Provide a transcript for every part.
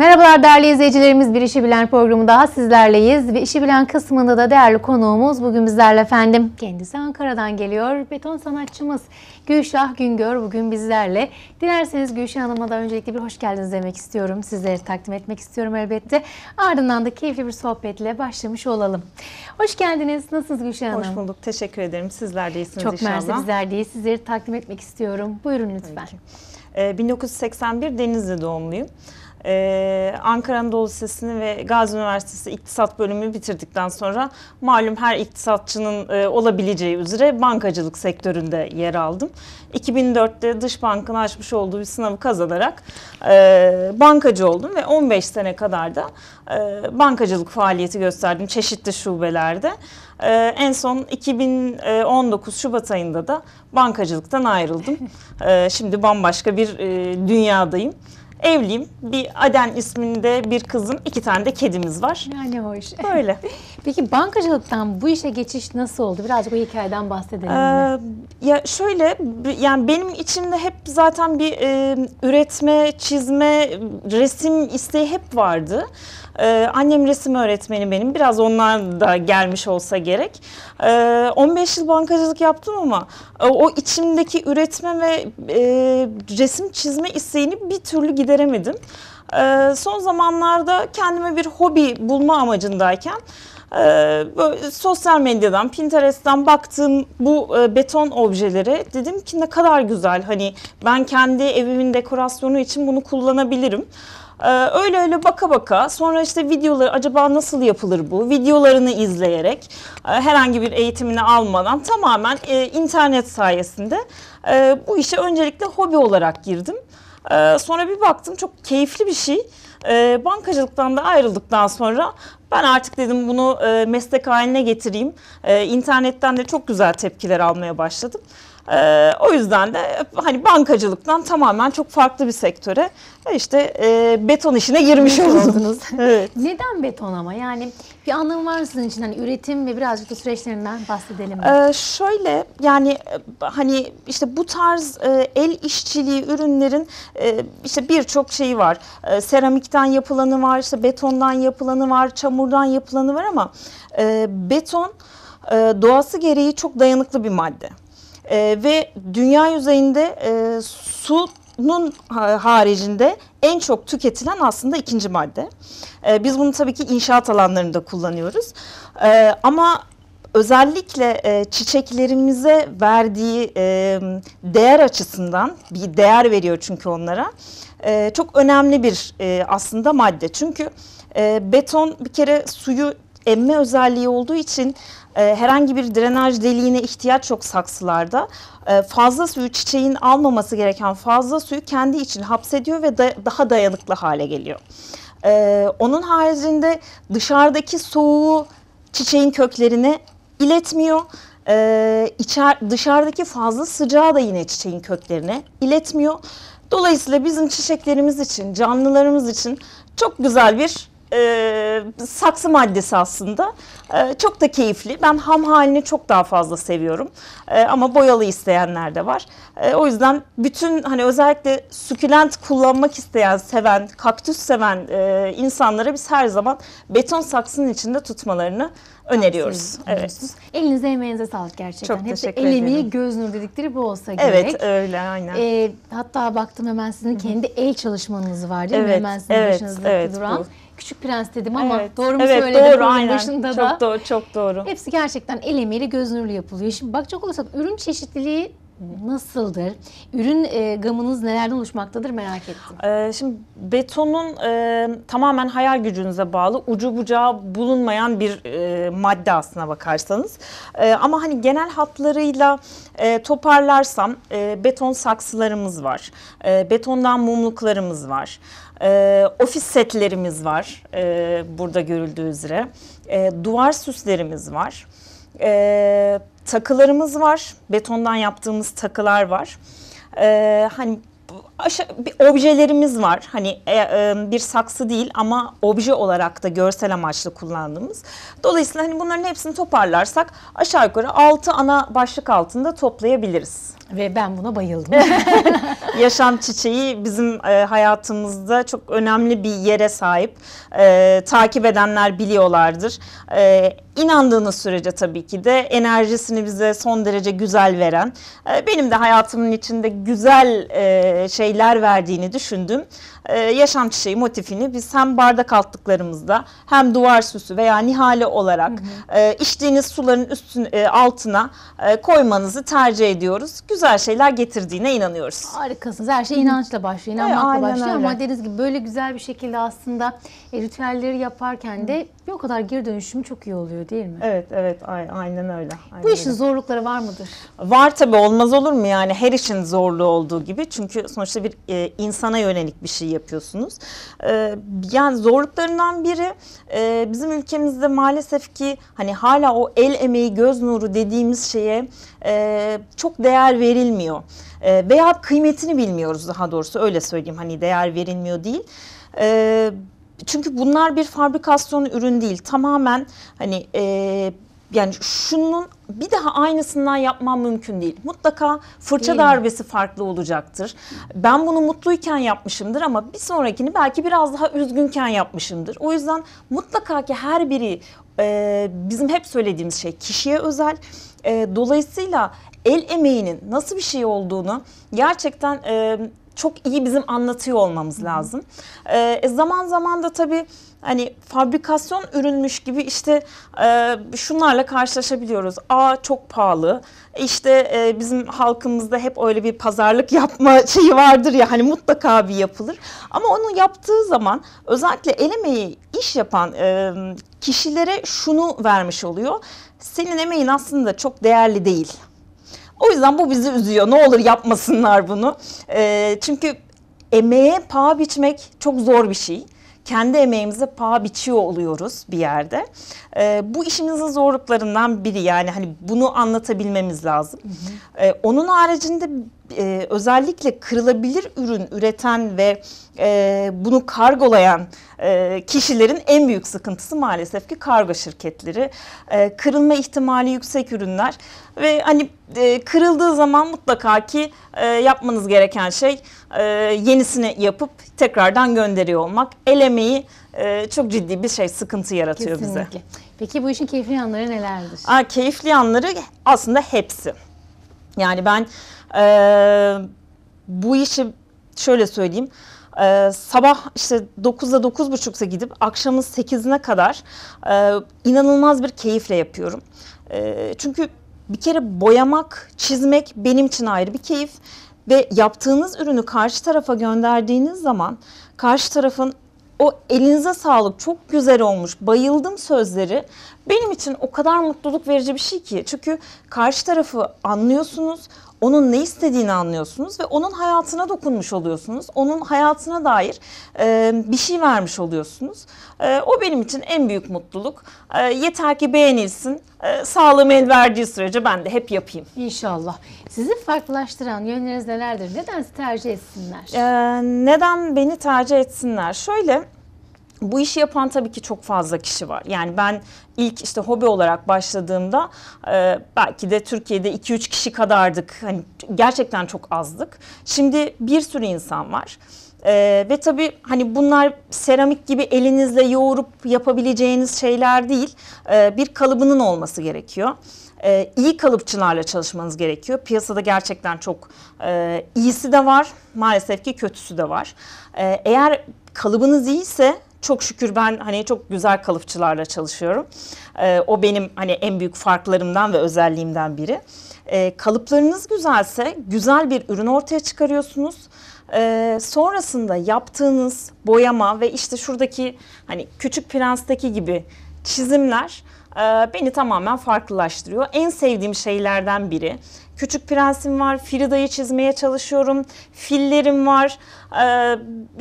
Merhabalar değerli izleyicilerimiz. Bir İşi Bilen programı daha sizlerleyiz. Ve İşi Bilen kısmında da değerli konuğumuz bugün bizlerle efendim. Kendisi Ankara'dan geliyor. Beton sanatçımız Gülşah Güngör bugün bizlerle. Dilerseniz Gülşah Hanım'a da öncelikle bir hoş geldiniz demek istiyorum. Sizleri takdim etmek istiyorum elbette. Ardından da keyifli bir sohbetle başlamış olalım. Hoş geldiniz. Nasılsınız Gülşah Hanım? Hoş bulduk. Teşekkür ederim. Sizler de Çok inşallah. mersi bizler de Sizleri takdim etmek istiyorum. Buyurun lütfen. Peki. 1981 ee, Denizli doğumluyum. Ee, Ankara Anadolu Lisesi'ni ve Gazi Üniversitesi İktisat bölümü bitirdikten sonra malum her iktisatçının e, olabileceği üzere bankacılık sektöründe yer aldım. 2004'te Dış Bank'ın açmış olduğu bir sınavı kazanarak e, bankacı oldum ve 15 sene kadar da e, bankacılık faaliyeti gösterdim çeşitli şubelerde. E, en son 2019 Şubat ayında da bankacılıktan ayrıldım. e, şimdi bambaşka bir e, dünyadayım. Evliyim. Bir Aden isminde bir kızım, iki tane de kedimiz var. Yani hoş. Böyle. Peki bankacılıktan bu işe geçiş nasıl oldu? Birazcık o hikayeden bahsedelim. Ee, ya şöyle yani benim içimde hep zaten bir e, üretme, çizme, resim isteği hep vardı. Ee, annem resim öğretmeni benim. Biraz onlar da gelmiş olsa gerek. Ee, 15 yıl bankacılık yaptım ama e, o içimdeki üretme ve e, resim çizme isteğini bir türlü gideremedim. Ee, son zamanlarda kendime bir hobi bulma amacındayken ee, böyle sosyal medyadan, Pinterest'ten baktığım bu e, beton objelere dedim ki ne kadar güzel. Hani ben kendi evimin dekorasyonu için bunu kullanabilirim. Ee, öyle öyle baka baka sonra işte videoları acaba nasıl yapılır bu videolarını izleyerek e, herhangi bir eğitimini almadan tamamen e, internet sayesinde e, bu işe öncelikle hobi olarak girdim. Sonra bir baktım çok keyifli bir şey. Bankacılıktan da ayrıldıktan sonra ben artık dedim bunu meslek haline getireyim. İnternetten de çok güzel tepkiler almaya başladım. Ee, o yüzden de hani bankacılıktan tamamen çok farklı bir sektöre e, işte e, beton işine girmiş oldunuz. evet. Neden beton ama? Yani bir anlamı var sizin için hani üretim ve birazcık da süreçlerinden bahsedelim. Mi? Ee, şöyle yani e, hani işte bu tarz e, el işçiliği ürünlerin e, işte birçok şeyi var. E, seramikten yapılanı var, işte betondan yapılanı var, çamurdan yapılanı var ama e, beton e, doğası gereği çok dayanıklı bir madde. E, ve dünya yüzeyinde e, sunun haricinde en çok tüketilen aslında ikinci madde. E, biz bunu tabii ki inşaat alanlarında kullanıyoruz. E, ama özellikle e, çiçeklerimize verdiği e, değer açısından bir değer veriyor çünkü onlara e, çok önemli bir e, aslında madde çünkü e, beton bir kere suyu emme özelliği olduğu için e, herhangi bir drenaj deliğine ihtiyaç yok saksılarda. E, fazla suyu çiçeğin almaması gereken fazla suyu kendi için hapsediyor ve da, daha dayanıklı hale geliyor. E, onun haricinde dışarıdaki soğuğu çiçeğin köklerine iletmiyor. Ee, içer, dışarıdaki fazla sıcağı da yine çiçeğin köklerine iletmiyor. Dolayısıyla bizim çiçeklerimiz için, canlılarımız için çok güzel bir e, saksı maddesi aslında. E, çok da keyifli. Ben ham halini çok daha fazla seviyorum. E, ama boyalı isteyenler de var. E, o yüzden bütün hani özellikle sükülent kullanmak isteyen, seven, kaktüs seven e, insanlara biz her zaman beton saksının içinde tutmalarını öneriyoruz. Evet. Elinize emeğinize sağlık gerçekten. Çok Hep teşekkür ederim. emeği göz nuru dedikleri bu olsa gerek. Evet öyle aynen. Ee, hatta baktım hemen sizin kendi el çalışmanız var değil mi? Evet, Hemen sizin evet, başınızda evet, duran. Bu. Küçük Prens dedim ama evet. doğru mu evet, söyledim? Doğru, aynen. Başında çok da. doğru, çok doğru. Hepsi gerçekten el emeğiyle göz nurlu yapılıyor. Şimdi bakacak olursak ürün çeşitliliği Nasıldır? Ürün e, gamınız nelerden oluşmaktadır merak ettim. Ee, şimdi betonun e, tamamen hayal gücünüze bağlı ucu bucağı bulunmayan bir e, madde aslına bakarsanız. E, ama hani genel hatlarıyla e, toparlarsam e, beton saksılarımız var. E, betondan mumluklarımız var. E, ofis setlerimiz var e, burada görüldüğü üzere. E, duvar süslerimiz var. E, takılarımız var. Betondan yaptığımız takılar var. Ee, hani aşağı, bir objelerimiz var. Hani e, e, bir saksı değil ama obje olarak da görsel amaçlı kullandığımız. Dolayısıyla hani bunların hepsini toparlarsak aşağı yukarı 6 ana başlık altında toplayabiliriz. Ve ben buna bayıldım. Yaşam çiçeği bizim e, hayatımızda çok önemli bir yere sahip. E, takip edenler biliyorlardır. E, inandığınız sürece tabii ki de enerjisini bize son derece güzel veren, e, benim de hayatımın içinde güzel e, şey şeyler verdiğini düşündüm. Ee, yaşam çiçeği motifini biz hem bardak altlıklarımızda hem duvar süsü veya nihale olarak hı hı. E, içtiğiniz suların üstün e, altına e, koymanızı tercih ediyoruz. Güzel şeyler getirdiğine inanıyoruz. Harikasınız. Her şey inançla başlıyor. E, inanmakla evet, başlıyor öyle. ama dediğiniz gibi böyle güzel bir şekilde aslında e, ritüelleri yaparken de ve o kadar geri dönüşümü çok iyi oluyor değil mi? Evet evet aynen öyle. Aynen Bu işin öyle. zorlukları var mıdır? Var tabii olmaz olur mu yani her işin zorluğu olduğu gibi. Çünkü sonuçta bir e, insana yönelik bir şey yapıyorsunuz. E, yani zorluklarından biri e, bizim ülkemizde maalesef ki hani hala o el emeği göz nuru dediğimiz şeye e, çok değer verilmiyor. E, veya kıymetini bilmiyoruz daha doğrusu öyle söyleyeyim hani değer verilmiyor değil. Evet çünkü bunlar bir fabrikasyon ürün değil. Tamamen hani e, yani şunun bir daha aynısından yapmam mümkün değil. Mutlaka fırça değil darbesi mi? farklı olacaktır. Ben bunu mutluyken yapmışımdır ama bir sonrakini belki biraz daha üzgünken yapmışımdır. O yüzden mutlaka ki her biri e, bizim hep söylediğimiz şey kişiye özel. E, dolayısıyla el emeğinin nasıl bir şey olduğunu gerçekten e, çok iyi bizim anlatıyor olmamız lazım. Ee, e, zaman zaman da tabii hani fabrikasyon ürünmüş gibi işte e, şunlarla karşılaşabiliyoruz. A çok pahalı. İşte e, bizim halkımızda hep öyle bir pazarlık yapma şeyi vardır ya hani mutlaka bir yapılır. Ama onu yaptığı zaman özellikle el emeği iş yapan e, kişilere şunu vermiş oluyor. Senin emeğin aslında çok değerli değil. O yüzden bu bizi üzüyor. Ne olur yapmasınlar bunu. E, çünkü emeğe paha biçmek çok zor bir şey. Kendi emeğimize paha biçiyor oluyoruz bir yerde. E, bu işimizin zorluklarından biri yani hani bunu anlatabilmemiz lazım. Hı hı. E, onun haricinde e, özellikle kırılabilir ürün üreten ve e, bunu kargolayan e, kişilerin en büyük sıkıntısı maalesef ki kargo şirketleri. E, kırılma ihtimali yüksek ürünler ve hani e, kırıldığı zaman mutlaka ki e, yapmanız gereken şey e, yenisini yapıp tekrardan gönderiyor olmak. El emeği e, çok ciddi bir şey sıkıntı yaratıyor Kesinlikle. bize. Peki bu işin keyifli yanları nelerdir? Aa, keyifli yanları aslında hepsi. Yani ben e, bu işi şöyle söyleyeyim. Ee, sabah işte 9'da 9.30'a gidip akşamın 8'ine kadar e, inanılmaz bir keyifle yapıyorum. E, çünkü bir kere boyamak, çizmek benim için ayrı bir keyif ve yaptığınız ürünü karşı tarafa gönderdiğiniz zaman karşı tarafın o elinize sağlık çok güzel olmuş bayıldım sözleri benim için o kadar mutluluk verici bir şey ki. Çünkü karşı tarafı anlıyorsunuz onun ne istediğini anlıyorsunuz ve onun hayatına dokunmuş oluyorsunuz. Onun hayatına dair e, bir şey vermiş oluyorsunuz. E, o benim için en büyük mutluluk. E, yeter ki beğenilsin. E, sağlığım el verdiği sürece ben de hep yapayım. İnşallah. Sizi farklılaştıran yönleriniz nelerdir? Neden sizi tercih etsinler? E, neden beni tercih etsinler? Şöyle bu işi yapan tabii ki çok fazla kişi var. Yani ben ilk işte hobi olarak başladığımda e, belki de Türkiye'de 2-3 kişi kadardık. Hani gerçekten çok azdık. Şimdi bir sürü insan var. Ee, ve tabii hani bunlar seramik gibi elinizle yoğurup yapabileceğiniz şeyler değil. Ee, bir kalıbının olması gerekiyor. Ee, iyi kalıpçılarla çalışmanız gerekiyor. Piyasada gerçekten çok e, iyisi de var. Maalesef ki kötüsü de var. Ee, eğer kalıbınız iyiyse çok şükür ben hani çok güzel kalıpçılarla çalışıyorum. E, o benim hani en büyük farklarımdan ve özelliğimden biri. E, kalıplarınız güzelse güzel bir ürün ortaya çıkarıyorsunuz. E, sonrasında yaptığınız boyama ve işte şuradaki hani Küçük Prens'teki gibi çizimler e, beni tamamen farklılaştırıyor. En sevdiğim şeylerden biri. Küçük Prens'im var, Frida'yı çizmeye çalışıyorum, fillerim var.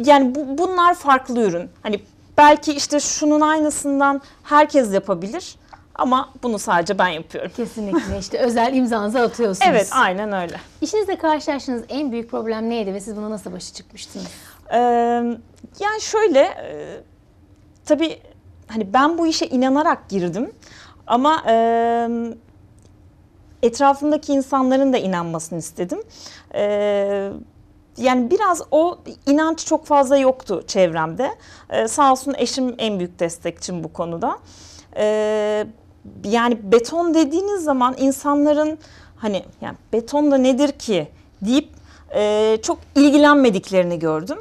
Yani bu, bunlar farklı ürün. Hani Belki işte şunun aynısından herkes yapabilir ama bunu sadece ben yapıyorum. Kesinlikle işte özel imzanızı atıyorsunuz. Evet aynen öyle. İşinizle karşılaştığınız en büyük problem neydi ve siz buna nasıl başa çıkmıştınız? Ee, yani şöyle e, tabii hani ben bu işe inanarak girdim ama e, etrafımdaki insanların da inanmasını istedim. Evet yani biraz o inanç çok fazla yoktu çevremde. Ee, sağ olsun eşim en büyük destekçim bu konuda. Ee, yani beton dediğiniz zaman insanların hani yani beton da nedir ki deyip e, çok ilgilenmediklerini gördüm.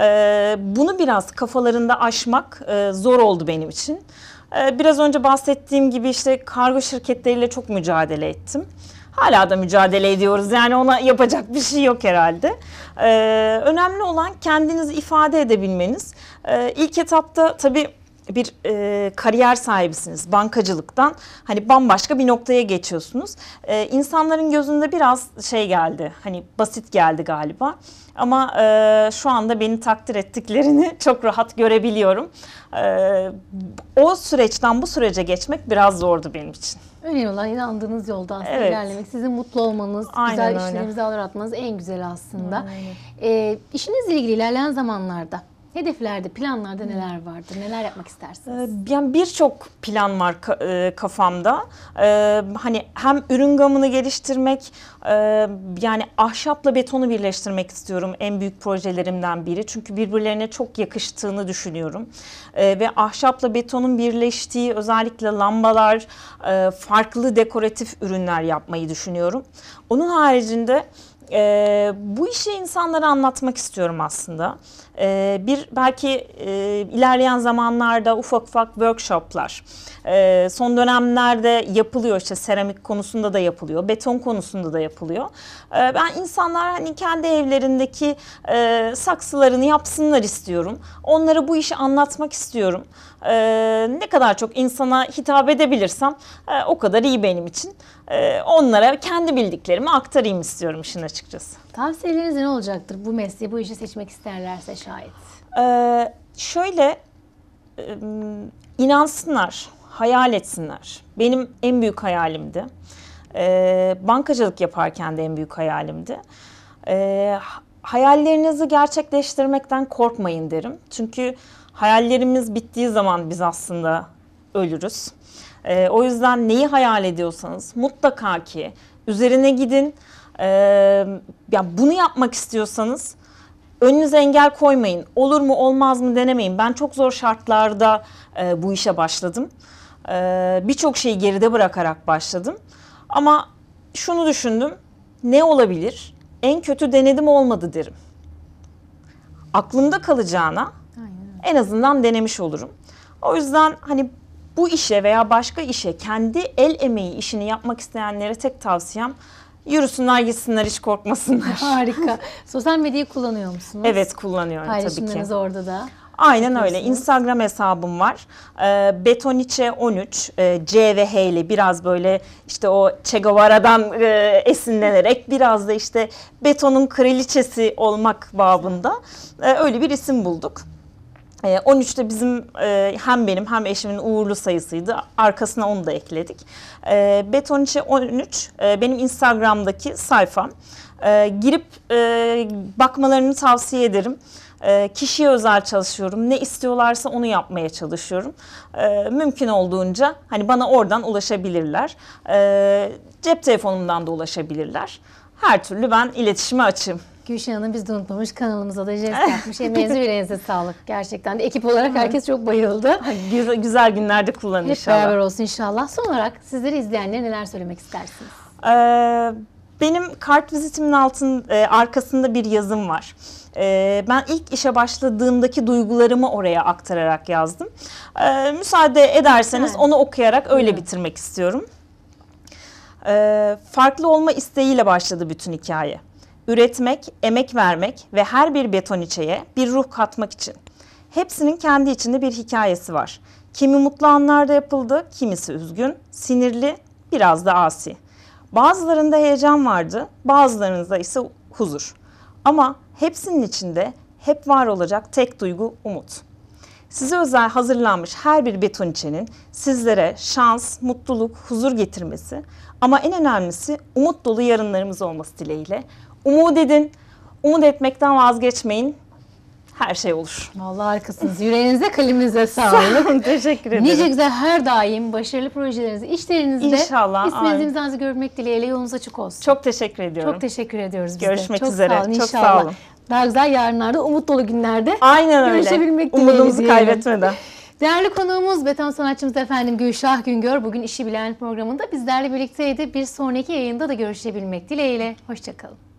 Ee, bunu biraz kafalarında aşmak e, zor oldu benim için. Ee, biraz önce bahsettiğim gibi işte kargo şirketleriyle çok mücadele ettim hala da mücadele ediyoruz. Yani ona yapacak bir şey yok herhalde. Ee, önemli olan kendinizi ifade edebilmeniz. Ee, ilk etapta tabii bir e, kariyer sahibisiniz bankacılıktan hani bambaşka bir noktaya geçiyorsunuz. E, insanların gözünde biraz şey geldi hani basit geldi galiba ama e, şu anda beni takdir ettiklerini çok rahat görebiliyorum. E, o süreçten bu sürece geçmek biraz zordu benim için. Önemli olan inandığınız yolda aslında evet. ilerlemek. Sizin mutlu olmanız, Aynen güzel öyle. işlerinizi alır atmanız en güzel aslında. E, işinizle ilgili ilerleyen zamanlarda Hedeflerde, planlarda hmm. neler vardı? Neler yapmak istersiniz? Yani ee, birçok plan var e, kafamda. Ee, hani hem ürün gamını geliştirmek, e, yani ahşapla betonu birleştirmek istiyorum en büyük projelerimden biri. Çünkü birbirlerine çok yakıştığını düşünüyorum. Ee, ve ahşapla betonun birleştiği özellikle lambalar, e, farklı dekoratif ürünler yapmayı düşünüyorum. Onun haricinde e, bu işi insanlara anlatmak istiyorum aslında. E, bir belki e, ilerleyen zamanlarda ufak ufak workshoplar, e, son dönemlerde yapılıyor işte seramik konusunda da yapılıyor, beton konusunda da yapılıyor. E, ben insanlar hani kendi evlerindeki e, saksılarını yapsınlar istiyorum. Onlara bu işi anlatmak istiyorum e, ne kadar çok insana hitap edebilirsem e, o kadar iyi benim için. E, onlara kendi bildiklerimi aktarayım istiyorum işin açıkçası. Tavsiyeleriniz ne olacaktır bu mesleği, bu işi seçmek isterlerse şayet? E, şöyle e, inansınlar, hayal etsinler. Benim en büyük hayalimdi. E, bankacılık yaparken de en büyük hayalimdi. E, hayallerinizi gerçekleştirmekten korkmayın derim. Çünkü hayallerimiz bittiği zaman biz aslında ölürüz. E, o yüzden neyi hayal ediyorsanız mutlaka ki üzerine gidin. E, ee, yani bunu yapmak istiyorsanız önünüze engel koymayın. Olur mu olmaz mı denemeyin. Ben çok zor şartlarda e, bu işe başladım. E, Birçok şeyi geride bırakarak başladım. Ama şunu düşündüm. Ne olabilir? En kötü denedim olmadı derim. Aklımda kalacağına en azından denemiş olurum. O yüzden hani bu işe veya başka işe kendi el emeği işini yapmak isteyenlere tek tavsiyem Yürüsünler gitsinler hiç korkmasınlar. Harika. Sosyal medyayı kullanıyor musunuz? Evet kullanıyorum tabii ki. Paylaşımlarınız orada da. Aynen öyle. Instagram hesabım var. E, ee, Betoniçe 13 e, C ve H ile biraz böyle işte o Che Guevara'dan e, esinlenerek biraz da işte betonun kraliçesi olmak babında e, öyle bir isim bulduk. 13'te ee, bizim e, hem benim hem eşimin uğurlu sayısıydı. Arkasına onu da ekledik. Ee, Beton içi 13 e, benim Instagram'daki sayfam. Ee, girip e, bakmalarını tavsiye ederim. Kişiye özel çalışıyorum. Ne istiyorlarsa onu yapmaya çalışıyorum. Mümkün olduğunca hani bana oradan ulaşabilirler. Cep telefonumdan da ulaşabilirler. Her türlü ben iletişime açığım. Gülşen Hanım biz de unutmamış kanalımıza da jest yapmış. Emeğinize bileğinize sağlık. Gerçekten de ekip olarak herkes çok bayıldı. güzel, güzel günlerde kullanın Hep inşallah. beraber olsun inşallah. Son olarak sizleri izleyenlere neler söylemek istersiniz? Ee, benim kart vizitimin altın, e, arkasında bir yazım var. E, ben ilk işe başladığımdaki duygularımı oraya aktararak yazdım. E, müsaade ederseniz Lütfen. onu okuyarak öyle Buyurun. bitirmek istiyorum. E, farklı olma isteğiyle başladı bütün hikaye üretmek, emek vermek ve her bir betoniçeye bir ruh katmak için. Hepsinin kendi içinde bir hikayesi var. Kimi mutlu anlarda yapıldı, kimisi üzgün, sinirli, biraz da asi. Bazılarında heyecan vardı, bazılarında ise huzur. Ama hepsinin içinde hep var olacak tek duygu umut. Size özel hazırlanmış her bir betoniçenin sizlere şans, mutluluk, huzur getirmesi ama en önemlisi umut dolu yarınlarımız olması dileğiyle Umut edin. Umut etmekten vazgeçmeyin. Her şey olur. Vallahi harikasınız. Yüreğinize, kalbinize sağlık. Teşekkür ederim. Nice güzel her daim başarılı projelerinizde, işlerinizde İnşallah, isminizi imzanızı görmek dileğiyle yolunuz açık olsun. Çok teşekkür ediyorum. Çok teşekkür ediyoruz biz de. Görüşmek Çok Sağ olun, Çok sağ olun. Daha güzel yarınlarda, umut dolu günlerde Aynen öyle. görüşebilmek dileğiyle. Umudumuzu kaybetmeden. Değerli konuğumuz beton sanatçımız efendim Gülşah Güngör bugün İşi Bilen programında bizlerle birlikteydi. Bir sonraki yayında da görüşebilmek dileğiyle. Hoşçakalın.